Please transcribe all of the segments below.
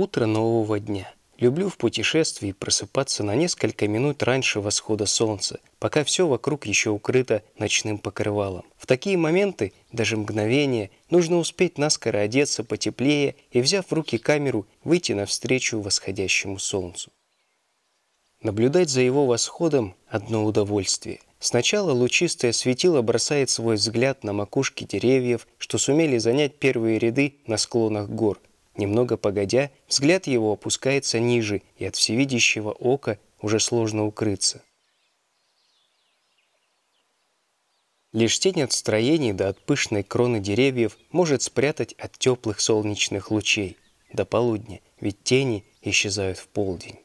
Утро нового дня. Люблю в путешествии просыпаться на несколько минут раньше восхода солнца, пока все вокруг еще укрыто ночным покрывалом. В такие моменты, даже мгновения, нужно успеть наскоро одеться потеплее и, взяв в руки камеру, выйти навстречу восходящему солнцу. Наблюдать за его восходом – одно удовольствие. Сначала лучистое светило бросает свой взгляд на макушки деревьев, что сумели занять первые ряды на склонах гор – Немного погодя, взгляд его опускается ниже, и от всевидящего ока уже сложно укрыться. Лишь тень от строений до от пышной кроны деревьев может спрятать от теплых солнечных лучей до полудня, ведь тени исчезают в полдень.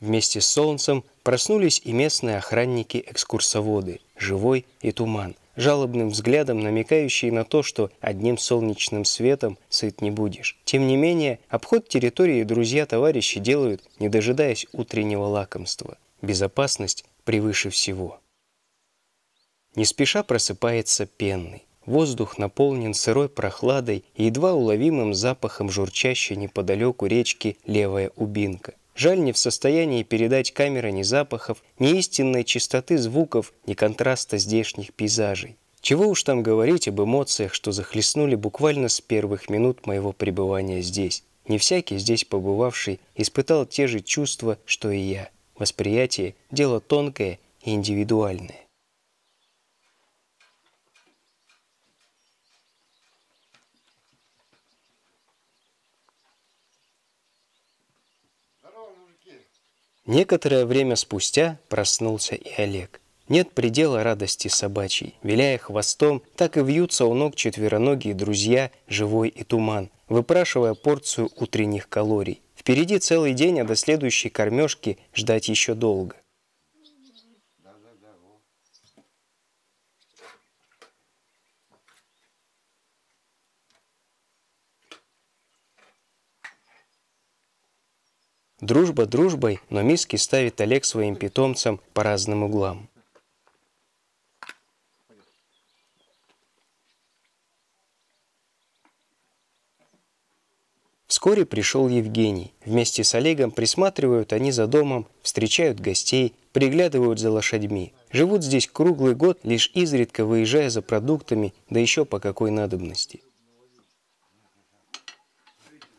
Вместе с солнцем проснулись и местные охранники-экскурсоводы «Живой» и «Туман», жалобным взглядом намекающие на то, что одним солнечным светом сыт не будешь. Тем не менее, обход территории друзья-товарищи делают, не дожидаясь утреннего лакомства. Безопасность превыше всего. Не спеша просыпается пенный. Воздух наполнен сырой прохладой и едва уловимым запахом журчащей неподалеку речки Левая Убинка. Жаль, не в состоянии передать камера ни запахов, ни истинной чистоты звуков, ни контраста здешних пейзажей. Чего уж там говорить об эмоциях, что захлестнули буквально с первых минут моего пребывания здесь. Не всякий здесь побывавший испытал те же чувства, что и я. Восприятие – дело тонкое и индивидуальное. Некоторое время спустя проснулся и Олег. Нет предела радости собачьей. Виляя хвостом, так и вьются у ног четвероногие друзья «Живой и туман», выпрашивая порцию утренних калорий. Впереди целый день, а до следующей кормежки ждать еще долго. Дружба дружбой, но миски ставит Олег своим питомцам по разным углам. Вскоре пришел Евгений. Вместе с Олегом присматривают они за домом, встречают гостей, приглядывают за лошадьми. Живут здесь круглый год, лишь изредка выезжая за продуктами, да еще по какой надобности.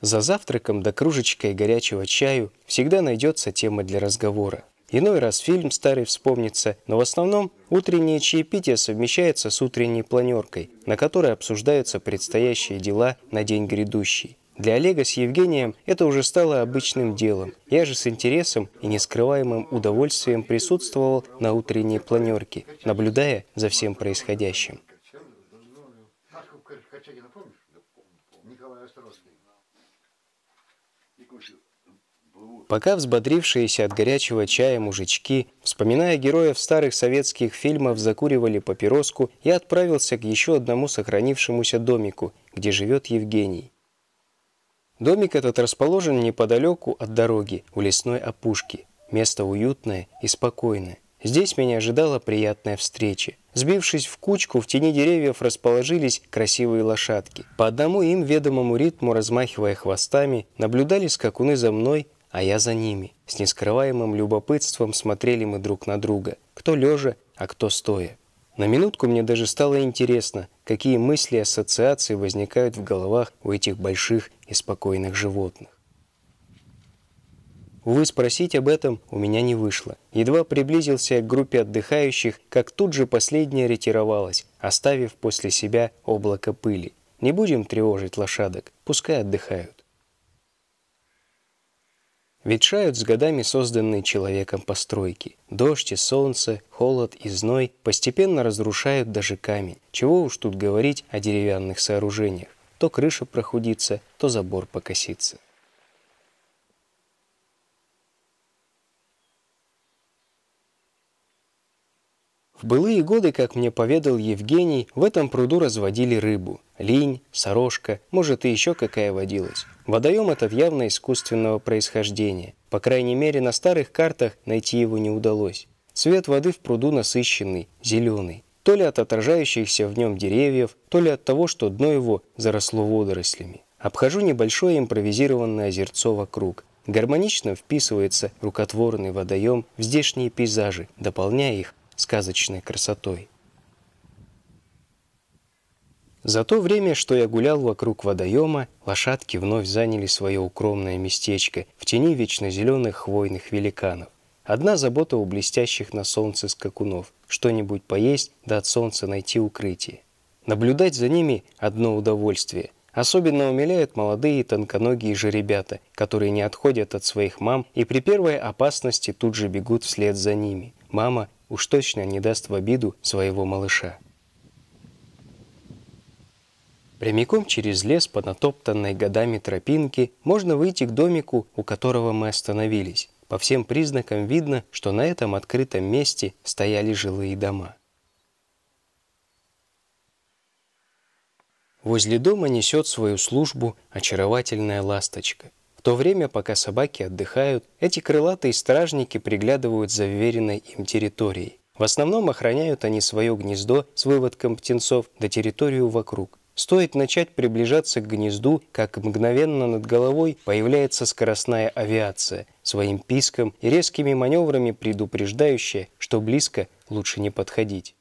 За завтраком до кружечкой горячего чаю всегда найдется тема для разговора. Иной раз фильм старый вспомнится, но в основном утреннее чаепитие совмещается с утренней планеркой, на которой обсуждаются предстоящие дела на день грядущий. Для Олега с Евгением это уже стало обычным делом. Я же с интересом и нескрываемым удовольствием присутствовал на утренней планерке, наблюдая за всем происходящим. Николай Островский. Пока взбодрившиеся от горячего чая мужички, вспоминая героев старых советских фильмов, закуривали папироску, я отправился к еще одному сохранившемуся домику, где живет Евгений. Домик этот расположен неподалеку от дороги, у лесной опушки. Место уютное и спокойное. Здесь меня ожидала приятная встреча. Сбившись в кучку, в тени деревьев расположились красивые лошадки. По одному им ведомому ритму, размахивая хвостами, наблюдали скакуны за мной, а я за ними. С нескрываемым любопытством смотрели мы друг на друга, кто лежа, а кто стоя. На минутку мне даже стало интересно, какие мысли и ассоциации возникают в головах у этих больших и спокойных животных. Увы, спросить об этом у меня не вышло. Едва приблизился к группе отдыхающих, как тут же последняя ретировалась, оставив после себя облако пыли. Не будем тревожить лошадок, пускай отдыхают. Ветшают с годами созданные человеком постройки. Дождь и солнце, холод и зной постепенно разрушают даже камень. Чего уж тут говорить о деревянных сооружениях. То крыша прохудится, то забор покосится. В былые годы, как мне поведал Евгений, в этом пруду разводили рыбу. Линь, сорожка, может и еще какая водилась. Водоем этот явно искусственного происхождения. По крайней мере, на старых картах найти его не удалось. Цвет воды в пруду насыщенный, зеленый. То ли от отражающихся в нем деревьев, то ли от того, что дно его заросло водорослями. Обхожу небольшое импровизированное озерцо вокруг. Гармонично вписывается рукотворный водоем в здешние пейзажи, дополняя их сказочной красотой. За то время, что я гулял вокруг водоема, лошадки вновь заняли свое укромное местечко в тени вечно зеленых хвойных великанов. Одна забота у блестящих на солнце скакунов – что-нибудь поесть да от солнца найти укрытие. Наблюдать за ними – одно удовольствие. Особенно умиляют молодые тонконогие жеребята, которые не отходят от своих мам и при первой опасности тут же бегут вслед за ними. Мама уж точно не даст в обиду своего малыша. Прямиком через лес по натоптанной годами тропинке можно выйти к домику, у которого мы остановились. По всем признакам видно, что на этом открытом месте стояли жилые дома. Возле дома несет свою службу очаровательная ласточка – то время, пока собаки отдыхают, эти крылатые стражники приглядывают за вверенной им территорией. В основном охраняют они свое гнездо с выводком птенцов до территорию вокруг. Стоит начать приближаться к гнезду, как мгновенно над головой появляется скоростная авиация, своим писком и резкими маневрами предупреждающая, что близко лучше не подходить.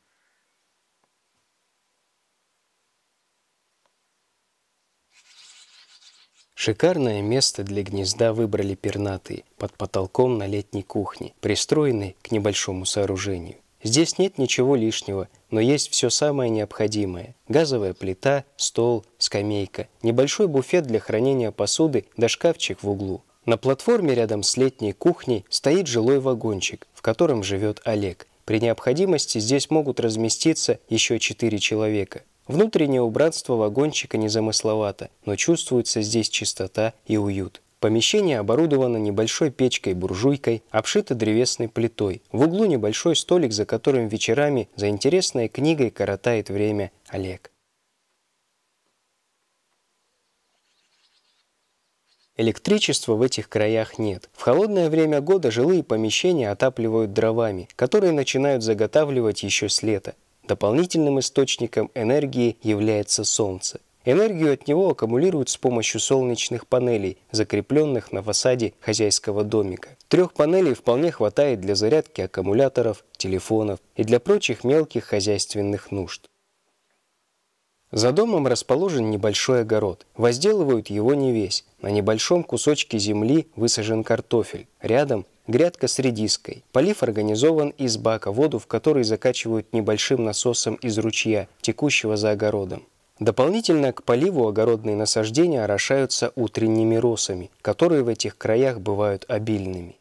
Шикарное место для гнезда выбрали пернатые под потолком на летней кухне, пристроенной к небольшому сооружению. Здесь нет ничего лишнего, но есть все самое необходимое. Газовая плита, стол, скамейка, небольшой буфет для хранения посуды да шкафчик в углу. На платформе рядом с летней кухней стоит жилой вагончик, в котором живет Олег. При необходимости здесь могут разместиться еще четыре человека. Внутреннее убранство вагончика незамысловато, но чувствуется здесь чистота и уют. Помещение оборудовано небольшой печкой-буржуйкой, обшито древесной плитой. В углу небольшой столик, за которым вечерами за интересной книгой коротает время Олег. Электричества в этих краях нет. В холодное время года жилые помещения отапливают дровами, которые начинают заготавливать еще с лета. Дополнительным источником энергии является Солнце. Энергию от него аккумулируют с помощью солнечных панелей, закрепленных на фасаде хозяйского домика. Трех панелей вполне хватает для зарядки аккумуляторов, телефонов и для прочих мелких хозяйственных нужд. За домом расположен небольшой огород. Возделывают его не весь. На небольшом кусочке земли высажен картофель. Рядом Грядка с редиской. Полив организован из бака, воду в который закачивают небольшим насосом из ручья, текущего за огородом. Дополнительно к поливу огородные насаждения орошаются утренними росами, которые в этих краях бывают обильными.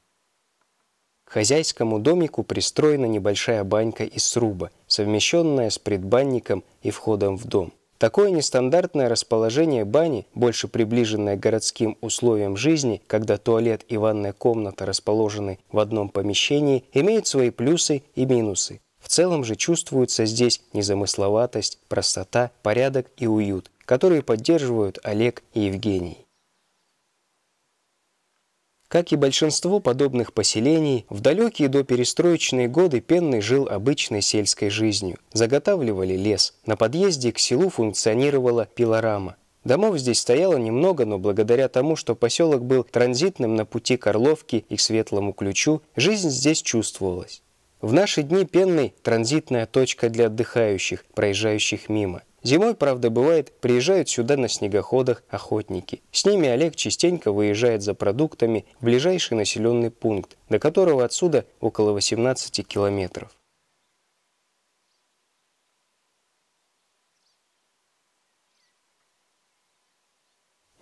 К хозяйскому домику пристроена небольшая банька из сруба, совмещенная с предбанником и входом в дом. Такое нестандартное расположение бани, больше приближенное к городским условиям жизни, когда туалет и ванная комната расположены в одном помещении, имеет свои плюсы и минусы. В целом же чувствуется здесь незамысловатость, простота, порядок и уют, которые поддерживают Олег и Евгений. Как и большинство подобных поселений, в далекие доперестроечные годы Пенный жил обычной сельской жизнью. Заготавливали лес. На подъезде к селу функционировала пилорама. Домов здесь стояло немного, но благодаря тому, что поселок был транзитным на пути к Орловке и к Светлому Ключу, жизнь здесь чувствовалась. В наши дни Пенный – транзитная точка для отдыхающих, проезжающих мимо. Зимой, правда, бывает, приезжают сюда на снегоходах охотники. С ними Олег частенько выезжает за продуктами в ближайший населенный пункт, до которого отсюда около 18 километров.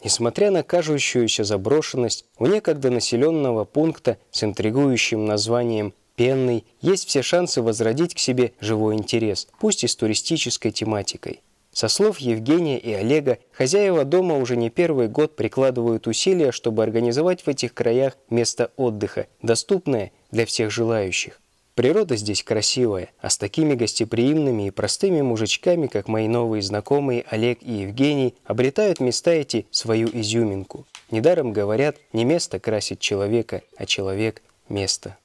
Несмотря на кажущуюся заброшенность, у некогда населенного пункта с интригующим названием «Пенный» есть все шансы возродить к себе живой интерес, пусть и с туристической тематикой. Со слов Евгения и Олега, хозяева дома уже не первый год прикладывают усилия, чтобы организовать в этих краях место отдыха, доступное для всех желающих. Природа здесь красивая, а с такими гостеприимными и простыми мужичками, как мои новые знакомые Олег и Евгений, обретают места эти свою изюминку. Недаром говорят, не место красит человека, а человек – место.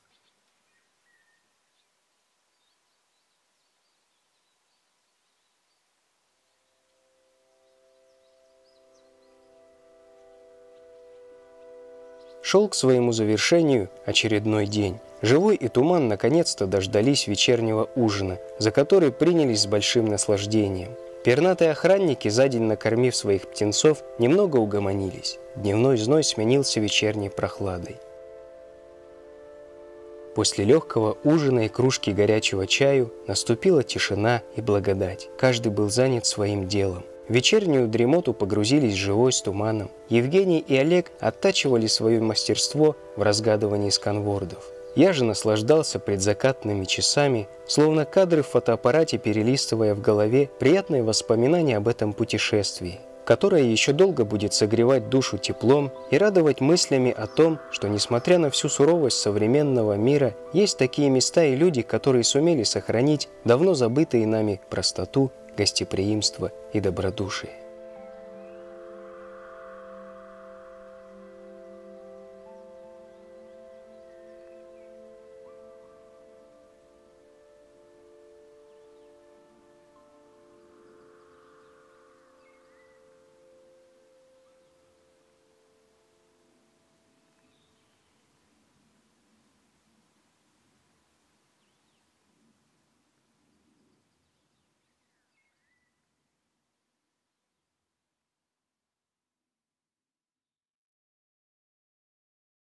Шел к своему завершению очередной день. Живой и Туман наконец-то дождались вечернего ужина, за который принялись с большим наслаждением. Пернатые охранники, за день накормив своих птенцов, немного угомонились. Дневной зной сменился вечерней прохладой. После легкого ужина и кружки горячего чаю наступила тишина и благодать. Каждый был занят своим делом вечернюю дремоту погрузились живой с туманом. Евгений и Олег оттачивали свое мастерство в разгадывании сканвордов. Я же наслаждался предзакатными часами, словно кадры в фотоаппарате перелистывая в голове приятные воспоминания об этом путешествии, которое еще долго будет согревать душу теплом и радовать мыслями о том, что несмотря на всю суровость современного мира, есть такие места и люди, которые сумели сохранить давно забытые нами простоту гостеприимство и добродушие.